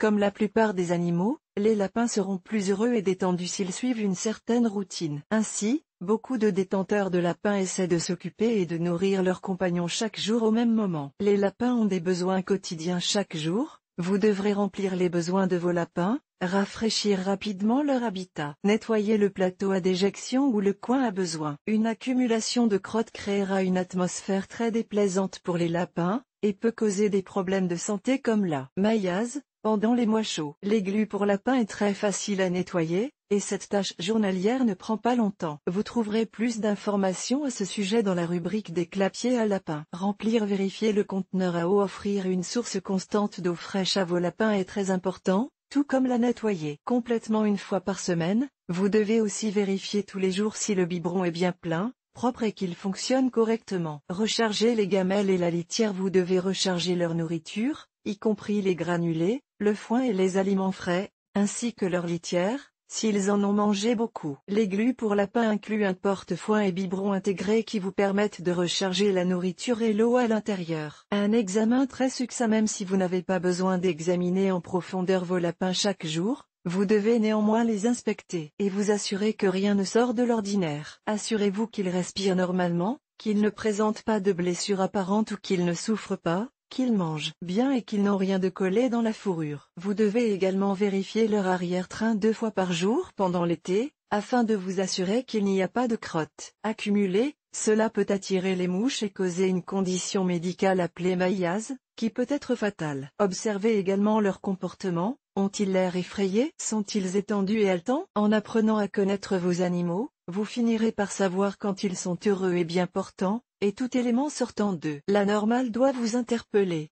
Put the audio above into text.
Comme la plupart des animaux, les lapins seront plus heureux et détendus s'ils suivent une certaine routine. Ainsi, beaucoup de détenteurs de lapins essaient de s'occuper et de nourrir leurs compagnons chaque jour au même moment. Les lapins ont des besoins quotidiens chaque jour, vous devrez remplir les besoins de vos lapins, rafraîchir rapidement leur habitat, nettoyer le plateau à déjection ou le coin à besoin. Une accumulation de crottes créera une atmosphère très déplaisante pour les lapins, et peut causer des problèmes de santé comme la maillase, pendant les mois chauds, L'aiglu pour lapin est très facile à nettoyer, et cette tâche journalière ne prend pas longtemps. Vous trouverez plus d'informations à ce sujet dans la rubrique des clapiers à lapin. Remplir vérifier le conteneur à eau offrir une source constante d'eau fraîche à vos lapins est très important, tout comme la nettoyer complètement une fois par semaine. Vous devez aussi vérifier tous les jours si le biberon est bien plein, propre et qu'il fonctionne correctement. Recharger les gamelles et la litière Vous devez recharger leur nourriture, y compris les granulés, le foin et les aliments frais, ainsi que leur litière, s'ils en ont mangé beaucoup. Les glues pour lapin incluent un porte-foin et biberon intégré qui vous permettent de recharger la nourriture et l'eau à l'intérieur. Un examen très succinct même si vous n'avez pas besoin d'examiner en profondeur vos lapins chaque jour, vous devez néanmoins les inspecter et vous assurer que rien ne sort de l'ordinaire. Assurez-vous qu'ils respirent normalement, qu'ils ne présentent pas de blessures apparentes ou qu'ils ne souffrent pas, qu'ils mangent bien et qu'ils n'ont rien de collé dans la fourrure. Vous devez également vérifier leur arrière-train deux fois par jour pendant l'été, afin de vous assurer qu'il n'y a pas de crotte. Accumulée, cela peut attirer les mouches et causer une condition médicale appelée maillase, qui peut être fatale. Observez également leur comportement, ont-ils l'air effrayés Sont-ils étendus et haletants En apprenant à connaître vos animaux, vous finirez par savoir quand ils sont heureux et bien portants, et tout élément sortant de la normale doit vous interpeller.